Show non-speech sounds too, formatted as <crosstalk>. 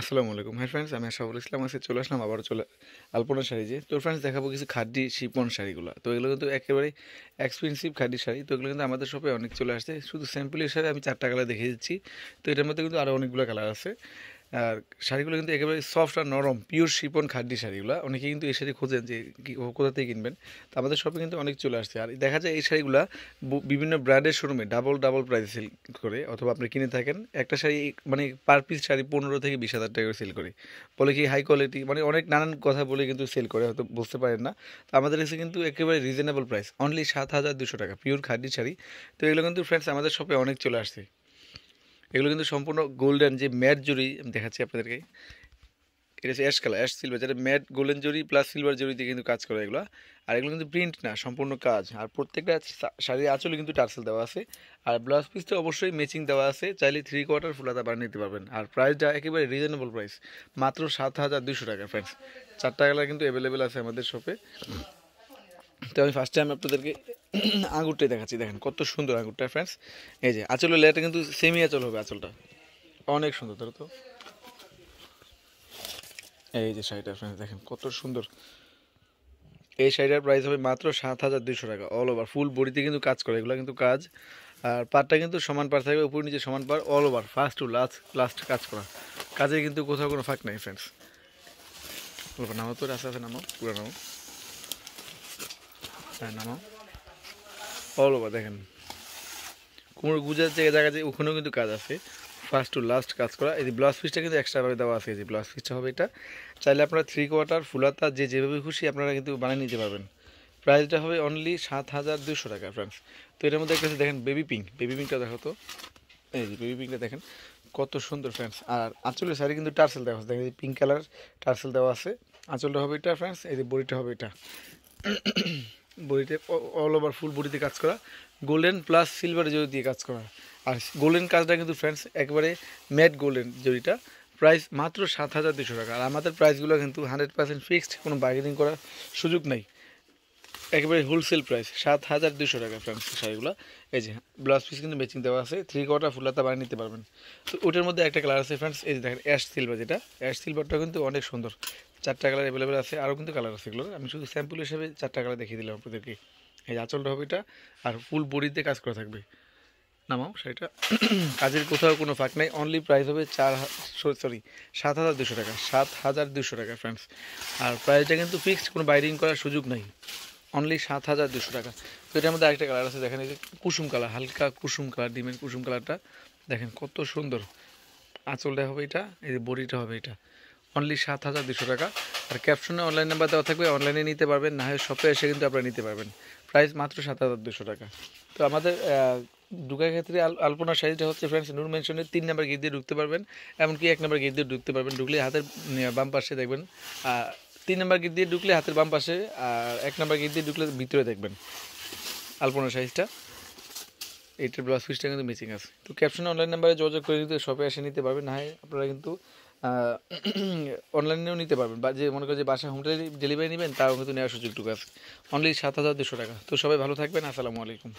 আসসালামু আলাইকুম হ্যাঁ ফ্রেন্ডস আমি সাবুল ইসলাম আজকে চলে আসলাম আবার চলে আলপনা শাড়ি যে তো ফ্রেন্ডস দেখাবো কিছু খাদি শিপন শাড়িগুলো তো এগুলো কিন্তু একেবারে এক্সপেন্সিভ খাদি শাড়ি তো এগুলো কিন্তু আমাদের শপে অনেক চলে আসছে শুধু স্যাম্পলের শাড়ি আমি চারটা কালার দেখে দিচ্ছি তো এটার মধ্যে কিন্তু আরও অনেকগুলো কালার আছে আর শাড়িগুলো কিন্তু একেবারে সফট আর নরম পিওর শিপন খাদ্যি শাড়িগুলো অনেকে কিন্তু এই শাড়ি খোঁজেন যে কোথা থেকে কিনবেন তো আমাদের শপে কিন্তু অনেক চলে আসছে আর দেখা যায় এই শাড়িগুলো বিভিন্ন ব্র্যান্ডের শোরুমে ডাবল ডাবল প্রাইসে সেল করে অথবা আপনি কিনে থাকেন একটা শাড়ি মানে পার পিস শাড়ি পনেরো থেকে বিশ হাজার টাকা সেল করে বলে কি হাই কোয়ালিটি মানে অনেক নানান কথা বলে কিন্তু সেল করে হয়তো বুঝতে পারেন না তো আমাদের কাছে কিন্তু একেবারে রিজনেবল প্রাইস অনলি সাত হাজার দুশো টাকা পিওর খাদ্যি শাড়ি তো এগুলো কিন্তু ফ্রেন্ডস আমাদের শপে অনেক চলে আসছে এগুলো কিন্তু সম্পূর্ণ গোল্ডেন যে ম্যাট জুড়ি আমি দেখাচ্ছি আপনাদেরকে এটা হচ্ছে অ্যাশ কালার অ্যাশ সিলভার যেটা ম্যাট গোল্ডেন জরি প্লাস সিলভার জুরি দিয়ে কিন্তু কাজ করে এগুলো আর এগুলো কিন্তু প্রিন্ট না সম্পূর্ণ কাজ আর প্রত্যেকটা শাড়ির আঁচলে কিন্তু টার্সেল দেওয়া আছে আর ব্লাউজ পিসটা অবশ্যই ম্যাচিং দেওয়া আছে চাইলে থ্রি কোয়ার্টার ফুলাতা বানিয়ে নিতে পারবেন আর প্রাইসটা একেবারে রিজনেবল প্রাইস মাত্র সাত হাজার দুশো টাকা ফ্রেন্ডস চারটা কালার কিন্তু অ্যাভেলেবেল আছে আমাদের শপে তো আমি ফার্স্ট টাইম আপনাদেরকে আঙুরটাই দেখাচ্ছি দেখেন কত সুন্দর আঙুরটা ফ্রেন্ডস এই যে আঁচলের লেয়ারটা কিন্তু সেমি আঁচল হবে আঁচলটা অনেক সুন্দর ধরো তো এই যে শাড়িটা ফ্রেন্ডস দেখেন কত সুন্দর এই শাড়িটার প্রাইস হবে মাত্র সাত হাজার দুশো টাকা অল ওভার ফুল বডিতে কিন্তু কাজ করে এগুলো কিন্তু কাজ আর পারটা কিন্তু সমান পার থাকবে উপর নিচে সমান পার all over first to last last কাজ করা কাজে কিন্তু কোথাও কোনো ফাঁক নাই ফ্রেন্ডস নামও তো রাস্তা আছে নামো পুরো নামো হ্যাঁ নামো অল ওভার দেখেন কোমর গুজার যে জায়গা যে ওখানেও কিন্তু কাজ আছে ফার্স্ট টু লাস্ট কাজ করা এই যে ব্লাউজ পিসটা কিন্তু এক্সট্রাভাবে দেওয়া আছে যে ব্লাউজ পিসটা হবে এটা চাইলে আপনারা থ্রি কোয়ার্টার ফুলাতা যে যেভাবে খুশি আপনারা কিন্তু বানিয়ে নিতে পারবেন প্রাইসটা হবে অনলি সাত হাজার দুশো টাকা ফ্রেন্ডস তো এটার মধ্যে একটা দেখেন বেবি পিঙ্ক বেবি পিঙ্কটা দেখো তো এই যে বেবি পিঙ্কটা দেখেন কত সুন্দর ফ্রেন্ডস আর আঁচলের শাড়ি কিন্তু টার্সেল দেওয়া আছে দেখেন পিঙ্ক কালার টার্সেল দেওয়া আছে আঁচলটা হবে এটা ফ্রেন্ডস এই যে বড়িটা হবে এটা বডিতে অল ওভার ফুল বডিতে কাজ করা গোল্ডেন প্লাস সিলভার জড়ি দিয়ে কাজ করা আর গোল্ডেন কাজটা কিন্তু ফ্রেন্ডস একবারে ম্যাট গোল্ডেন জড়িটা প্রাইস মাত্র সাত হাজার দুশো টাকা আর আমাদের প্রাইসগুলো কিন্তু হান্ড্রেড পার্সেন্ট ফিক্সড কোনো বার্গেনিং করার সুযোগ নেই একেবারে হোলসেল প্রাইস সাত হাজার দুশো টাকা ফ্রান্সি শাড়িগুলো এই যে ব্লাউজ পিস কিন্তু বেচিং দেওয়া আছে থ্রি কোয়ার্টার ফুলাতা বানিয়ে নিতে পারবেন তো ওটার মধ্যে একটা কালার আছে ফ্রেন্ডস এই যে দেখেন অ্যাশ সিলভার যেটা অ্যাশ সিলভারটা কিন্তু অনেক সুন্দর চারটা কালার অ্যাভেলেবেল আছে আরও কিন্তু কালার আছে এগুলো আমি শুধু স্যাম্পল হিসেবে চারটা কালার দেখিয়ে দিলাম আপনাদেরকে এই আঁচলটা হবে এটা আর ফুল বড়িতে কাজ করা থাকবে নামাও সেটা কাজের কোথাও কোনো ফাঁক নাই অনলি প্রাইস হবে চার সরি সাত হাজার দুশো টাকা সাত হাজার দুশো টাকা ফ্রেন্ডস আর প্রাইসটা কিন্তু ফিক্সড কোনো বাইরিং করার সুযোগ নাই অনলি সাত হাজার দুশো টাকা তো এটার মধ্যে আরেকটা কালার আছে দেখেন এই যে কুসুম কালার হালকা কুসুম কালার ডিমের কুসুম কালারটা দেখেন কত সুন্দর আঁচলটা হবে এটা এই যে বড়িটা হবে এটা অনলি সাত হাজার দুশো টাকা আর ক্যাপশনে অনলাইন নাম্বার দেওয়া থাকবে অনলাইনে নিতে পারবেন না হয় শপে এসে কিন্তু আপনারা নিতে পারবেন প্রাইস মাত্র সাত হাজার দুশো টাকা তো আমাদের ঢুকার ক্ষেত্রে আলপনা সাইজটা হচ্ছে ফ্রেন্ডস নূর মেনশনের তিন নাম্বার গিট দিয়ে ঢুকতে পারবেন এমনকি এক নাম্বার গিট দিয়ে ঢুকতে পারবেন ঢুকলে হাতের বাম পাশে দেখবেন তিন নাম্বার গিট দিয়ে ঢুকলে হাতের বাম পাশে আর এক নাম্বার গিট দিয়ে ঢুকলে ভিতরে দেখবেন আলপনা সাইজটা এইটার ব্লাউজ পিসটা কিন্তু মিসিং আছে তো ক্যাপশনে অনলাইন নাম্বারে যোগাযোগ করে দিতে শপে এসে নিতে পারবেন না হয় আপনারা কিন্তু অনলাইনেও <clears throat> নিতে পারবেন বা যে মনে করেন যে বাসায় হোম ডেলিভারি নেবেন তাও কিন্তু নেওয়ার সুযোগটুকু আছে অনলি সাত হাজার দুশো টাকা তো সবাই ভালো থাকবেন আসসালামু আলাইকুম